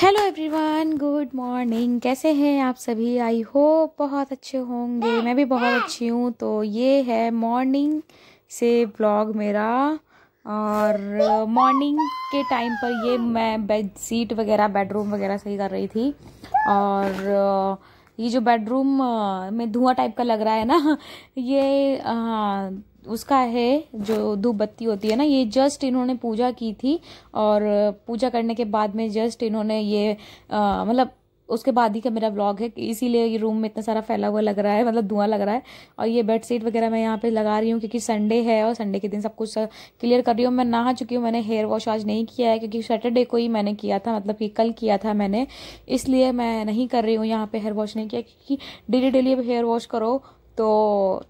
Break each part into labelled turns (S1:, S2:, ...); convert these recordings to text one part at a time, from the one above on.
S1: Hello everyone good morning कैसे हैं आप सभी आई होप बहुत अच्छे होंगे मैं भी बहुत अच्छी हूँ तो ये है मॉर्निंग से ब्लॉग मेरा और मॉर्निंग के टाइम पर ये मैं बेड सीट वगैरह बेडरूम वगैरह सही कर रही थी और ये जो बेडरूम में धुआं टाइप का लग रहा है ना ये उसका है जो धूप बत्ती होती है ना ये जस्ट इन्होंने पूजा की थी और पूजा करने के बाद में जस्ट इन्होंने ये मतलब उसके बाद ही का मेरा ब्लॉग है इसीलिए ये रूम में इतना सारा फैला हुआ लग रहा है मतलब धुआं लग रहा है और ये बेड शीट वगैरह मैं यहाँ पे लगा रही हूँ क्योंकि संडे है और संडे के दिन सब कुछ क्लियर कर रही हूँ मैं नहा चुकी हूँ मैंने हेयर वॉश आज नहीं किया है क्योंकि सैटरडे को ही मैंने किया था मतलब कि कल किया था मैंने इसलिए मैं नहीं कर रही हूँ यहाँ पर हेयर वॉश नहीं किया क्योंकि डेली डेली अब हेयर वॉश करो तो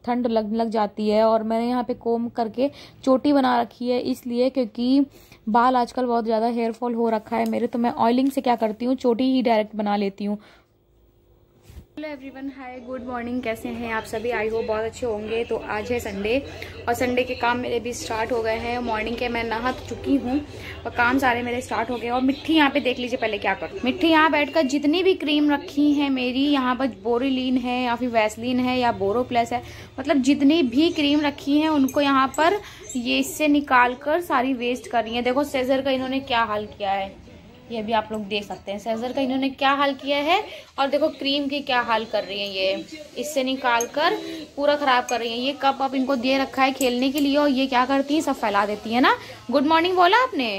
S1: ठंड लगने लग जाती है और मैंने यहाँ पे कोम करके चोटी बना रखी है इसलिए क्योंकि बाल आजकल बहुत ज़्यादा हेयर फॉल हो रखा है मेरे तो मैं ऑयलिंग से क्या करती हूँ चोटी ही डायरेक्ट बना लेती हूँ hello everyone hi good morning कैसे हैं आप सभी आई हो बहुत अच्छे होंगे तो आज है संडे और संडे के काम मेरे भी स्टार्ट हो गए हैं मॉर्निंग के मैं नहा चुकी हूँ और काम सारे मेरे स्टार्ट हो गए और मिट्टी यहाँ पे देख लीजिए पहले क्या करूँ मिट्टी यहाँ बैठकर जितनी भी क्रीम रखी है मेरी यहाँ पर बोरीलीन है या फिर वैसलिन है या बोरो प्लस है मतलब जितनी भी क्रीम रखी है उनको यहाँ पर ये इससे निकाल कर सारी वेस्ट कर रही है देखो सेजर का इन्होंने क्या हाल किया है ये भी आप लोग देख सकते हैं सेजर का इन्होंने क्या हाल किया है और देखो क्रीम की क्या हाल कर रही है ये इससे निकाल कर पूरा ख़राब कर रही है ये कप आप इनको दे रखा है खेलने के लिए और ये क्या करती है सब फैला देती है ना गुड मॉर्निंग बोला आपने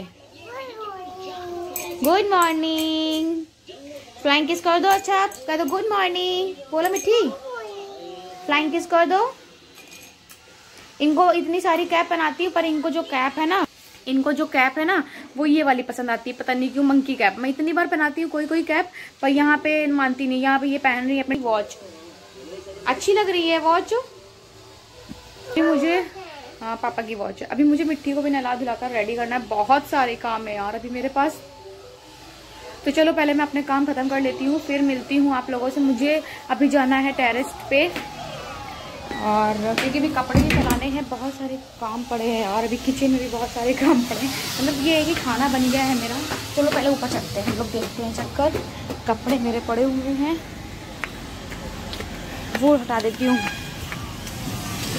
S1: गुड मॉर्निंग फ्लाइंग किस कर दो अच्छा आप कह दो गुड मॉर्निंग बोलो मिठी फ्लाइंग किस कर दो इनको इतनी सारी कैप पहनाती है पर इनको जो कैप है ना इनको जो कैप है ना वो ये वाली पसंद आती है पता नहीं क्यों मंकी कैप मैं इतनी बार पहनाती हूँ कोई कोई कैप पर यहाँ पे मानती नहीं यहाँ पे ये पहन रही है अपनी वॉच अच्छी लग रही है वॉच अभी मुझे हाँ पापा की वॉच अभी मुझे मिट्टी को भी नहला धुलाकर रेडी करना है बहुत सारे काम है यार अभी मेरे पास तो चलो पहले मैं अपने काम ख़त्म कर लेती हूँ फिर मिलती हूँ आप लोगों से मुझे अभी जाना है टेरिस पे और क्योंकि अभी कपड़े भी चलाने हैं बहुत सारे काम पड़े हैं और अभी किचन में भी बहुत सारे काम पड़े हैं मतलब ये है कि खाना बन गया है मेरा चलो पहले ऊपर चलते हैं लोग देखते हैं चक्कर कपड़े मेरे पड़े हुए हैं वो हटा देती हूँ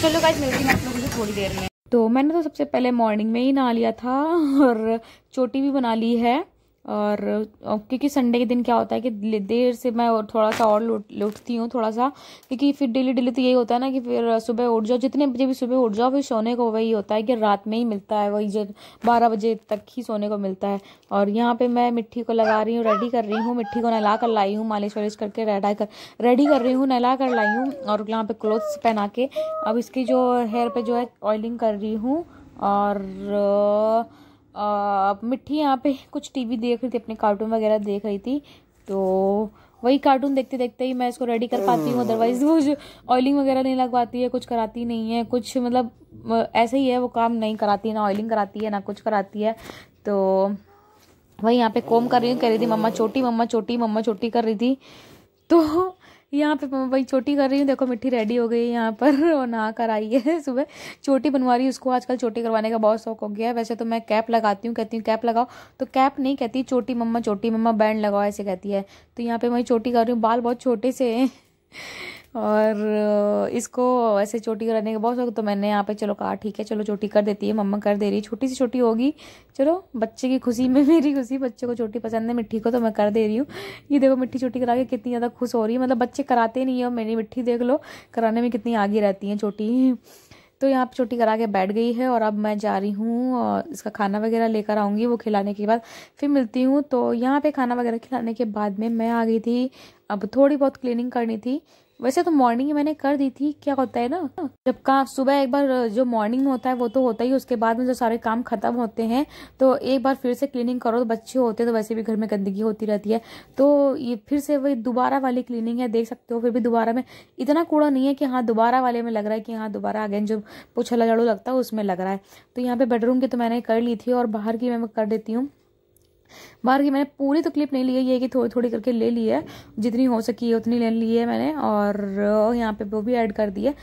S1: चलो गाइस मिलती हूँ आप लोगों से थोड़ी देर में तो मैंने तो सबसे पहले मॉर्निंग में ही नहा लिया था और चोटी भी बना ली है और क्योंकि संडे के दिन क्या होता है कि देर से मैं और थोड़ा सा और लुटती हूँ थोड़ा सा क्योंकि फिर डेली डेली तो यही होता है ना कि फिर सुबह उठ जाओ जितने बजे भी सुबह उठ जाओ फिर सोने को वही होता है कि रात में ही मिलता है वही जो बारह बजे तक ही सोने को मिलता है और यहाँ पे मैं मिट्टी को लगा रही हूँ रेडी कर रही हूँ मिट्टी को नहला कर लाई हूँ मालिश वालिश करके रेडा कर रेडी कर रही हूँ नहला कर लाई हूँ और यहाँ पर क्लोथ्स पहना के अब इसकी जो हेयर पर जो है ऑयलिंग कर रही हूँ और मिट्टी यहाँ पे कुछ टीवी देख रही थी अपने कार्टून वगैरह देख रही थी तो वही कार्टून देखते देखते ही मैं इसको रेडी कर पाती हूँ अदरवाइज वो जो ऑयलिंग वगैरह नहीं लगवाती है कुछ कराती नहीं है कुछ मतलब ऐसे ही है वो काम नहीं कराती है ना ऑयलिंग कराती है ना कुछ कराती है तो वही यहाँ पे कोम कर रही हूँ कह रही थी मम्मा छोटी मम्मा छोटी मम्मा छोटी कर रही थी तो यहाँ पे भाई चोटी कर रही हूँ देखो मिट्टी रेडी हो गई यहाँ पर और नहा कर आई है सुबह चोटी बनवा रही उसको आजकल चोटी करवाने का बहुत शौक हो गया है वैसे तो मैं कैप लगाती हूँ कहती हूँ कैप लगाओ तो कैप नहीं कहती चोटी मम्मा चोटी मम्मा बैंड लगाओ ऐसे कहती है तो यहाँ पर मैं चोटी कर रही हूँ बाल बहुत छोटे से हैं और इसको ऐसे छोटी कराने का बहुत शौक तो मैंने यहाँ पे चलो कहा ठीक है चलो छोटी कर देती है मम्मा कर दे रही है छोटी सी छोटी होगी चलो बच्चे की खुशी में मेरी खुशी बच्चे को छोटी पसंद है मिट्टी को तो मैं कर दे रही हूँ ये देखो मिट्टी छोटी करा के कितनी ज़्यादा खुश हो रही है मतलब बच्चे कराते नहीं है और मेरी मिट्टी देख लो कराने में कितनी आगे रहती हैं छोटी तो यहाँ पर छोटी करा के बैठ गई है और अब मैं जा रही हूँ और इसका खाना वगैरह लेकर आऊँगी वो खिलाने के बाद फिर मिलती हूँ तो यहाँ पे खाना वगैरह खिलाने के बाद में मैं आ गई थी अब थोड़ी बहुत क्लीनिंग करनी थी वैसे तो मॉर्निंग मैंने कर दी थी क्या होता है ना जब का सुबह एक बार जो मॉर्निंग में होता है वो तो होता ही उसके बाद में जो सारे काम खत्म होते हैं तो एक बार फिर से क्लीनिंग करो तो बच्चे होते तो वैसे भी घर में गंदगी होती रहती है तो ये फिर से वही दोबारा वाली क्लीनिंग है देख सकते हो फिर भी दोबारा में इतना कूड़ा नहीं है कि हाँ दोबारा वाले में लग रहा है कि हाँ दोबारा अगेन जो पोछला झाड़ू लगता है उसमें लग रहा है तो यहाँ पे बेडरूम की तो मैंने कर ली थी और बाहर की मैं कर देती हूँ बाहर की मैंने पूरी तो क्लिप नहीं ली है ये कि थोड़ी थोड़ी करके ले ली है जितनी हो सकी है उतनी ले ली है मैंने और यहाँ पे वो भी ऐड कर दी है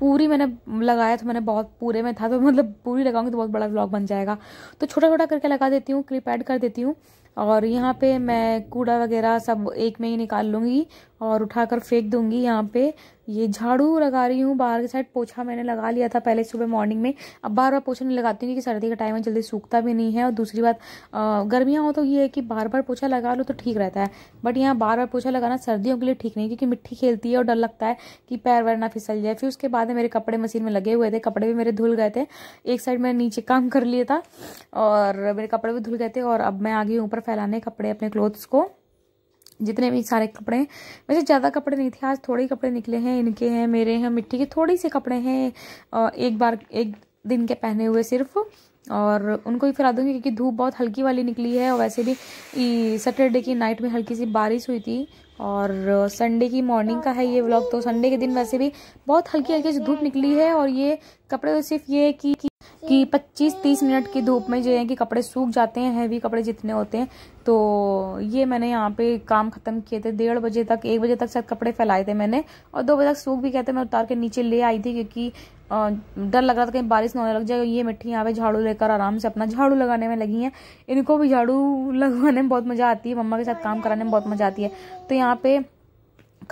S1: पूरी मैंने लगाया तो मैंने बहुत पूरे में था तो मतलब पूरी लगाऊंगी तो बहुत बड़ा ब्लॉग बन जाएगा तो छोटा छोटा करके लगा देती हूँ क्लिप ऐड कर देती हूँ और यहाँ पे मैं कूड़ा वगैरह सब एक में ही निकाल लूँगी और उठाकर फेंक दूँगी यहाँ पे ये झाड़ू लगा रही हूँ बाहर के साइड पोछा मैंने लगा लिया था पहले सुबह मॉर्निंग में अब बार बार पोछा नहीं लगाती हूँ क्योंकि सर्दी का टाइम है जल्दी सूखता भी नहीं है और दूसरी बात गर्मियाँ हो तो ये है कि बार बार पोछा लगा लो तो ठीक रहता है बट यहाँ बार बार पोछा लगाना सर्दियों के लिए ठीक नहीं क्योंकि मिट्टी खेलती है और डर लगता है कि पैर वैर ना फिसल जाए फिर उसके बाद मेरे कपड़े मशीन में लगे हुए थे कपड़े भी मेरे धुल गए थे एक साइड मैंने नीचे काम कर लिया था और मेरे कपड़े भी धुल गए थे और अब मैं आ गई ऊपर फैलाने कपड़े अपने क्लोथ्स को जितने भी सारे कपड़े हैं वैसे ज़्यादा कपड़े नहीं थे आज थोड़े ही कपड़े निकले हैं इनके हैं मेरे हैं मिट्टी के थोड़े से कपड़े हैं एक बार एक दिन के पहने हुए सिर्फ और उनको ही फिरा दूँगी क्योंकि धूप बहुत हल्की वाली निकली है और वैसे भी सैटरडे की नाइट में हल्की सी बारिश हुई थी और संडे की मॉर्निंग का है ये व्लॉग तो संडे के दिन वैसे भी बहुत हल्की हल्की सी धूप निकली है और ये कपड़े तो सिर्फ ये कि कि 25-30 मिनट की धूप में जो है कि कपड़े सूख जाते हैं हैवी कपड़े जितने होते हैं तो ये मैंने यहाँ पे काम ख़त्म किए थे डेढ़ बजे तक एक बजे तक शायद कपड़े फैलाए थे मैंने और दो बजे तक सूख भी गए थे मैं उतार के नीचे ले आई थी क्योंकि डर लग रहा था कहीं बारिश न होने लग जाए ये मिट्टी यहाँ पे झाड़ू लेकर आराम से अपना झाड़ू लगाने में लगी हैं इनको भी झाड़ू लगवाने में बहुत मज़ा आती है मम्मा के साथ काम कराने में बहुत मज़ा आती है तो यहाँ पे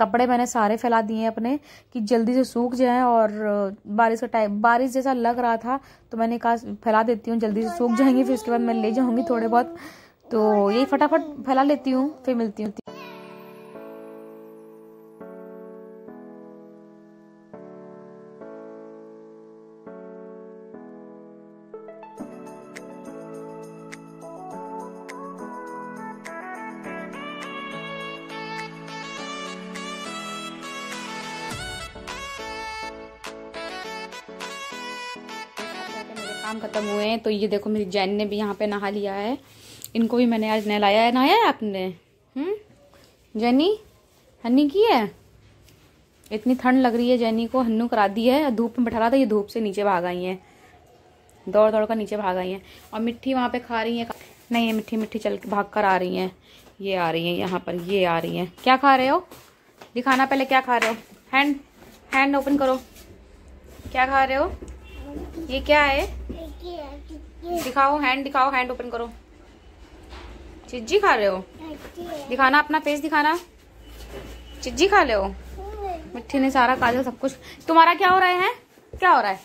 S1: कपड़े मैंने सारे फैला दिए हैं अपने कि जल्दी से सूख जाएं और बारिश का टाइम बारिश जैसा लग रहा था तो मैंने कहा फैला देती हूँ जल्दी से सूख जाएंगे फिर उसके बाद मैं ले जाऊँगी थोड़े बहुत तो यही फटाफट फैला लेती हूँ फिर मिलती हूँ काम ख़त्म हुए हैं तो ये देखो मेरी जैन ने भी यहाँ पे नहा लिया है इनको भी मैंने आज नहलाया है नहाया है आपने हम्म? जैनी हन्नी की है इतनी ठंड लग रही है जैनी को हन्नू करा दी है धूप में बैठा रहा था ये धूप से नीचे भाग आई है दौड़ दौड़ कर नीचे भाग आई है और मिट्टी वहाँ पे खा रही है नहीं ये मिट्टी मिट्टी चल भाग कर आ रही है ये आ रही है यहाँ पर ये आ रही है क्या खा रहे हो दिखाना पहले क्या खा रहे हो हैंड हैंड ओपन करो क्या खा रहे हो ये क्या है दिखाओ हैंड दिखाओ हैंड ओपन करो चिज्जी खा रहे हो दिखाना अपना फेस दिखाना चिज्जी खा रहे हो मिट्टी ने सारा काजल सब कुछ तुम्हारा क्या हो रहा है क्या हो रहा है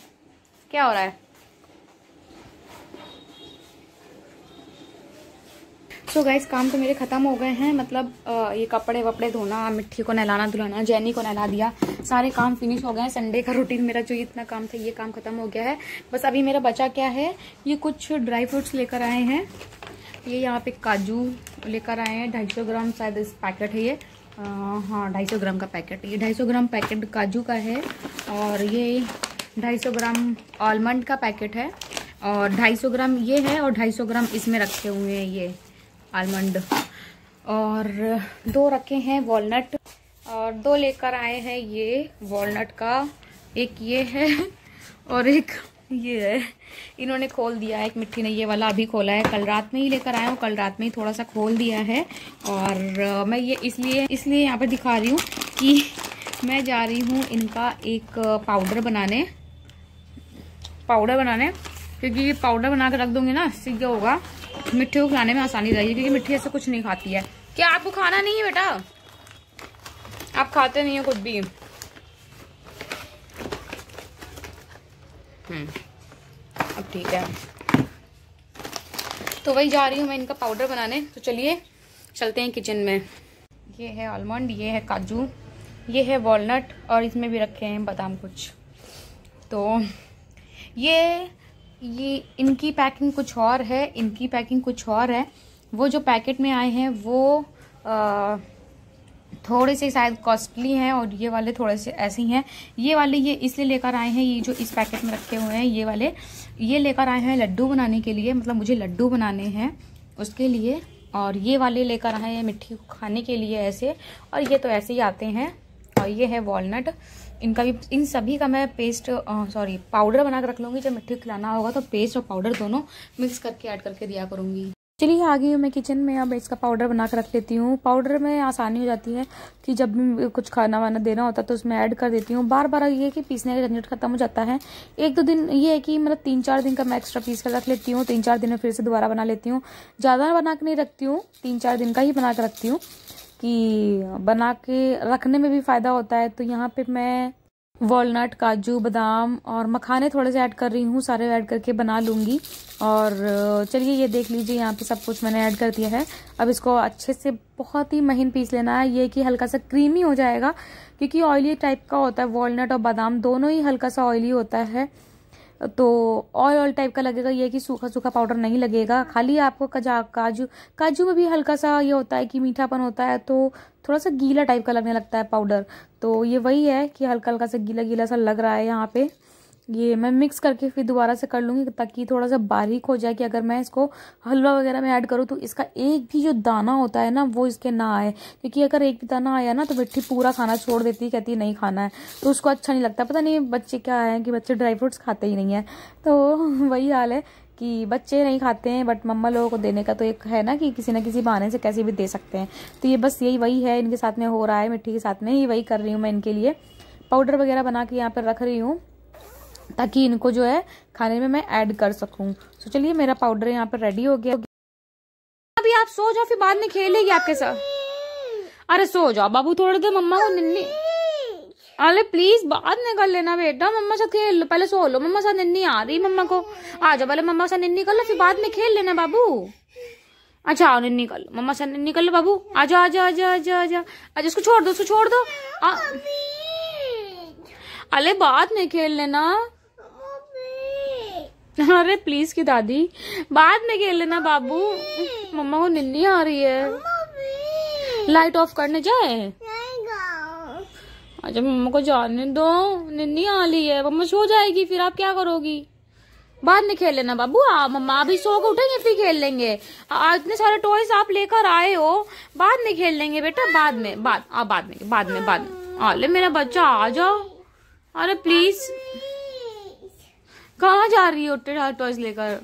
S1: क्या हो रहा है सो so गाइज काम तो मेरे ख़त्म हो गए हैं मतलब आ, ये कपड़े वपड़े धोना मिट्टी को नहलाना धुलाना जैनी को नहला दिया सारे काम फिनिश हो गए हैं संडे का रूटीन मेरा जो इतना काम था ये काम ख़त्म हो गया है बस अभी मेरा बचा क्या है ये कुछ ड्राई फ्रूट्स लेकर आए हैं ये यहाँ पे काजू लेकर आए हैं ढाई सौ ग्राम शायद इस पैकेट है ये हाँ ढाई सौ ग्राम का पैकेट ये ढाई सौ ग्राम पैकेट काजू का है और ये ढाई सौ ग्राम आलमंड का पैकेट है और ढाई सौ ग्राम ये है और ढाई सौ ग्राम इसमें रखे हुए हैं ये आलमंड और दो रखे हैं वॉलनट और दो लेकर आए हैं ये वॉलनट का एक ये है और एक ये है इन्होंने खोल दिया है एक मिट्टी ने ये वाला अभी खोला है कल रात में ही लेकर आया हूँ कल रात में ही थोड़ा सा खोल दिया है और मैं ये इसलिए इसलिए यहाँ पर दिखा रही हूँ कि मैं जा रही हूँ इनका एक पाउडर बनाने पाउडर बनाने क्योंकि ये पाउडर बना कर रख दूँगी ना सीख होगा मिट्ठे को खाने में आसानी रहेगी क्योंकि मिट्टी ऐसे कुछ नहीं खाती है क्या आपको खाना नहीं है बेटा आप खाते नहीं हो कुछ भी हम्म, अब ठीक है तो वही जा रही हूँ मैं इनका पाउडर बनाने तो चलिए चलते हैं किचन में ये है आलमंड ये है काजू ये है वॉलनट और इसमें भी रखे हैं बादाम कुछ तो ये ये इनकी पैकिंग कुछ और है इनकी पैकिंग कुछ और है वो जो पैकेट में आए हैं वो आ, थोड़े से शायद कॉस्टली हैं और ये वाले थोड़े से ऐसे ही हैं ये वाले ये इसलिए लेकर आए हैं ये जो इस पैकेट में रखे हुए हैं ये वाले ये लेकर आए हैं लड्डू बनाने के लिए मतलब मुझे लड्डू बनाने हैं उसके लिए और ये वाले लेकर आए हैं मिट्टी खाने के लिए ऐसे और ये तो ऐसे ही आते हैं और ये है वॉलट इनका भी इन सभी का मैं पेस्ट सॉरी पाउडर बना कर रख लूँगी जब मिट्टी खिलाना होगा तो पेस्ट और पाउडर दोनों मिक्स करके ऐड करके दिया करूँगी चलिए आ गई हूँ मैं किचन में अब इसका पाउडर बना कर रख लेती हूँ पाउडर में आसानी हो जाती है कि जब भी कुछ खाना वाना देना होता है तो उसमें ऐड कर देती हूँ बार बार ये कि पीसने का झंझट खत्म हो जाता है एक दो दिन ये है कि मतलब तीन चार दिन का मैं एक्स्ट्रा पीस कर रख लेती हूँ तीन चार दिन में फिर से दोबारा बना लेती हूँ ज़्यादा बना के नहीं रखती हूँ तीन चार दिन का ही बना कर रखती हूँ कि बना के रखने में भी फ़ायदा होता है तो यहाँ पे मैं वॉलनट काजू बादाम और मखाने थोड़े से ऐड कर रही हूँ सारे ऐड करके बना लूँगी और चलिए ये देख लीजिए यहाँ पे सब कुछ मैंने ऐड कर दिया है अब इसको अच्छे से बहुत ही महीन पीस लेना है ये कि हल्का सा क्रीमी हो जाएगा क्योंकि ऑयली टाइप का होता है वॉलनट और बादाम दोनों ही हल्का सा ऑयली होता है तो ऑयल ऑयल टाइप का लगेगा ये कि सूखा सूखा पाउडर नहीं लगेगा खाली आपको कजा काजू काजू में भी हल्का सा ये होता है कि मीठापन होता है तो थोड़ा सा गीला टाइप का लगने लगता है पाउडर तो ये वही है कि हल्का हल्का सा गीला गीला सा लग रहा है यहाँ पे ये मैं मिक्स करके फिर दोबारा से कर लूँगी ताकि थोड़ा सा बारीक हो जाए कि अगर मैं इसको हलवा वगैरह में ऐड करूँ तो इसका एक भी जो दाना होता है ना वो इसके ना आए क्योंकि अगर एक भी दाना आया ना तो मिट्टी पूरा खाना छोड़ देती कहती है नहीं खाना है तो उसको अच्छा नहीं लगता पता नहीं बच्चे क्या है कि बच्चे ड्राई फ्रूट्स खाते ही नहीं हैं तो वही हाल है कि बच्चे नहीं खाते हैं बट मम्मा लोगों को देने का तो एक है ना कि किसी ना किसी बहाने से कैसे भी दे सकते हैं तो ये बस यही वही है इनके साथ में हो रहा है मिट्टी के साथ में ही वही कर रही हूँ मैं इनके लिए पाउडर वगैरह बना के यहाँ पर रख रही हूँ ताकि इनको जो है खाने में मैं ऐड कर सकूं तो चलिए मेरा पाउडर यहाँ पर रेडी हो गया अभी आप सो जाओ फिर बाद में खेलेगी आपके साथ अरे सो जाओ बाबू थोड़ी देर मम्मा को निन्नी अरे प्लीज बाद में कर लेना बेटा मम्मा साथ खेल लो पहले सो लो मम्मा साथ निन्नी आ रही मम्मा को आ जाओ पहले मम्मा साथ निन्नी कर लो फिर बाद में खेल लेना बाबू अच्छा आओ निन्नी कर लो मम्मा साथ निन्नी कर लो बाबू आ जाओ आ जाओ आ जाओ आ जाओ आ जाओ इसको छोड़ दो उसको छोड़ दो अरे बाद में खेल लेना अरे प्लीज की दादी बाद में खेल लेना बाबू मम्मा को नहीं आ रही है लाइट ऑफ करने जाए अच्छा मम्मा को जाने दो नहीं आ रही है मम्मा सो जाएगी फिर आप क्या करोगी बाद में खेल लेना बाबू आ मम्मा अभी सो के उठेंगे फिर खेल लेंगे आ, इतने सारे टॉयस आप लेकर आए हो बाद में खेल लेंगे बेटा बाद में बाद आ बाद में बाद में बाद में आ ले मेरा बच्चा आ जाओ अरे प्लीज कहाँ जा रही हो टॉयज लेकर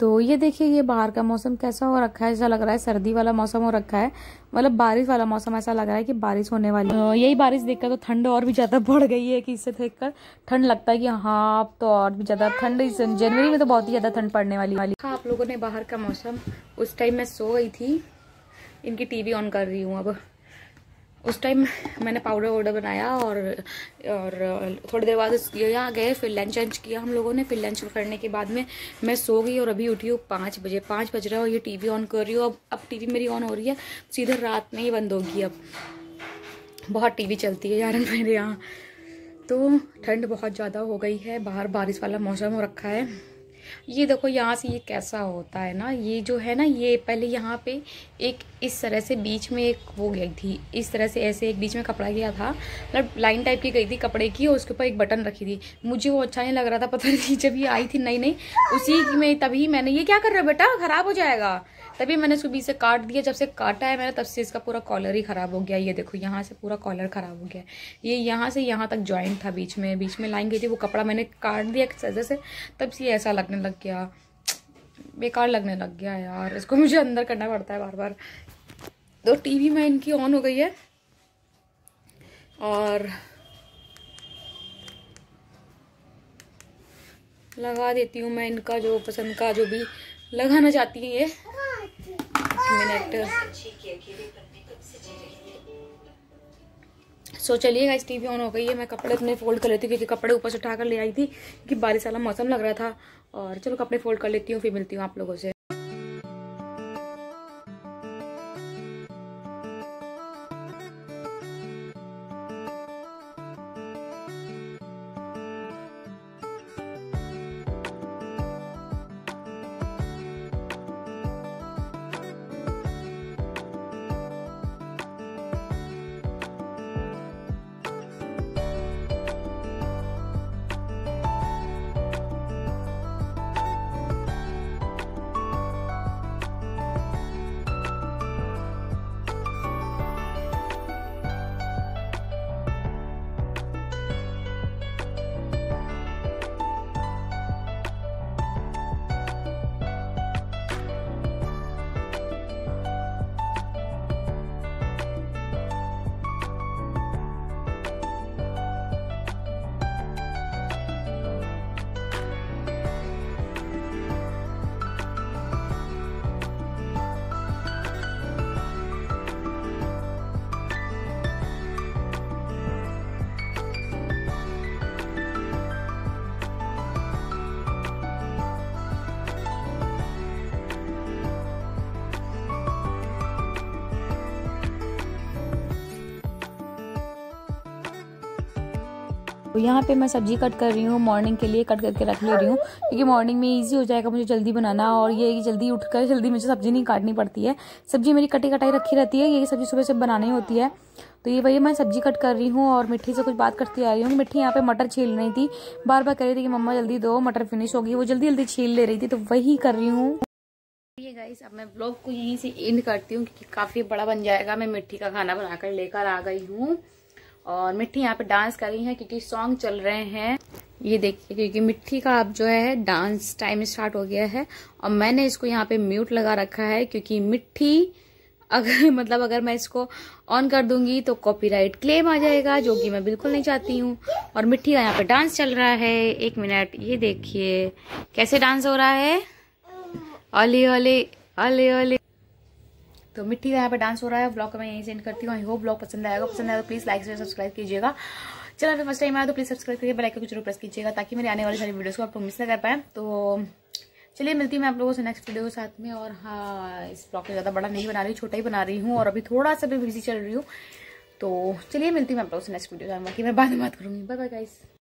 S1: तो ये देखिए ये बाहर का मौसम कैसा हो रखा है ऐसा लग रहा है सर्दी वाला मौसम हो रखा है मतलब बारिश वाला मौसम ऐसा लग रहा है कि बारिश होने वाली है हाँ, यही बारिश देखकर तो ठंड और भी ज़्यादा बढ़ गई है कि इससे देखकर ठंड लगता है कि हाँ अब तो और भी ज़्यादा ठंड इस जनवरी में तो बहुत ही ज़्यादा ठंड पड़ने वाली वाली हाँ, आप लोगों ने बाहर का मौसम उस टाइम मैं सो गई थी इनकी टीवी ऑन कर रही हूँ अब उस टाइम मैंने पाउडर वाउडर बनाया और और थोड़ी देर बाद यहाँ गए फिर लंच वंच किया हम लोगों ने फिर लंच करने के बाद में मैं सो गई और अभी उठी हूँ पाँच बजे पाँच बज रहा है और ये टीवी ऑन कर रही हूँ अब अब टीवी मेरी ऑन हो रही है सीधे रात में ही बंद होगी अब बहुत टीवी चलती है यार मेरे यहाँ तो ठंड बहुत ज़्यादा हो गई है बाहर बारिश वाला मौसम हो रखा है ये देखो यहाँ से ये कैसा होता है ना ये जो है ना ये पहले यहाँ पे एक इस तरह से बीच में एक वो गई थी इस तरह से ऐसे एक बीच में कपड़ा गया था मतलब लाइन टाइप की गई थी कपड़े की और उसके ऊपर एक बटन रखी थी मुझे वो अच्छा नहीं लग रहा था पता नहीं जब ये आई थी नहीं नहीं उसी में तभी मैंने ये क्या कर रहा बेटा ख़राब हो जाएगा तभी मैंने इसको बीच से काट दिया जब से काटा है मैंने तब से इसका पूरा कॉलर ही ख़राब हो गया ये देखो यहाँ से पूरा कॉलर ख़राब हो गया ये यहाँ से यहाँ तक ज्वाइंट था बीच में बीच में लाइन गई थी वो कपड़ा मैंने काट दिया एक से तब से ऐसा लगने लग गया बेकार लगने लग गया यार इसको मुझे अंदर करना पड़ता है बार बार तो टीवी में इनकी ऑन हो गई है और लगा देती हूँ मैं इनका जो पसंद का जो भी लगाना चाहती हूँ ये मिनट सो चलिए गाइस टीवी ऑन हो गई है मैं कपड़े अपने फोल्ड कर लेती हूँ क्योंकि कपड़े ऊपर से उठा कर ले आई थी क्योंकि बारिश वाला मौसम लग रहा था और चलो कपड़े फोल्ड कर लेती हूँ फिर मिलती हूँ आप लोगों से यहाँ पे मैं सब्जी कट कर रही हूँ मॉर्निंग के लिए कट करके रख ले रही हूँ क्योंकि मॉर्निंग में इजी हो जाएगा मुझे जल्दी बनाना और ये जल्दी उठ कर जल्दी मुझे सब्जी नहीं काटनी पड़ती है सब्जी मेरी कटी कटाई रखी रहती है ये सब्जी सुबह से बनानी होती है तो ये भैया मैं सब्जी कट कर रही हूँ और मिट्टी से कुछ बात करती आ रही हूँ मिट्टी यहाँ पे मटर छील रही थी बार बार कह रही थी कि मम्मा जल्दी दो मटर फिनिश होगी वो जल्दी जल्दी छील ले रही थी तो वही कर रही हूँ ये गाइस अब मैं ब्लॉग को यहीं से एंड करती हूँ क्योंकि काफ़ी बड़ा बन जाएगा मैं मिट्टी का खाना बनाकर लेकर आ गई हूँ और मिट्टी यहाँ पे डांस कर रही है क्योंकि सॉन्ग चल रहे हैं ये देखिए क्योंकि मिट्टी का अब जो है डांस टाइम स्टार्ट हो गया है और मैंने इसको यहाँ पे म्यूट लगा रखा है क्योंकि मिट्टी अगर मतलब अगर मैं इसको ऑन कर दूंगी तो कॉपीराइट क्लेम आ जाएगा जो कि मैं बिल्कुल नहीं चाहती हूँ और मिट्टी का यहाँ पे डांस चल रहा है एक मिनट ये देखिए कैसे डांस हो रहा है ओली ओली ओली ओले तो मिट्टी का यहाँ पे डांस हो रहा है ब्लॉग मैं यही सेंड करती हूँ आई होप ब्लॉग पसंद आएगा पसंद आएगा तो प्लीज़ लाइक शेयर सब्सक्राइब कीजिएगा चलो अगर फर्स्ट टाइम आया तो प्लीज़ सब्सक्राइब करिए बेल आइकन को जरूर प्रेस कीजिएगा ताकि मेरे आने वाली सारी वीडियोस को आप लोग मिस ना कर पाए तो चलिए मिलती हूँ मैं आप लोगों से नेक्स्ट वीडियो के साथ में और हाँ इस ब्लॉग को ज़्यादा बड़ा नहीं बना रही छोटा ही बना रही हूँ और अभी थोड़ा सा भी बिजी चल रही हूँ तो चलिए मिलती हूँ मैं आप लोगों से नेक्स्ट वीडियो बाकी मैं बाद में बात करूँगी बाय बाय गाइस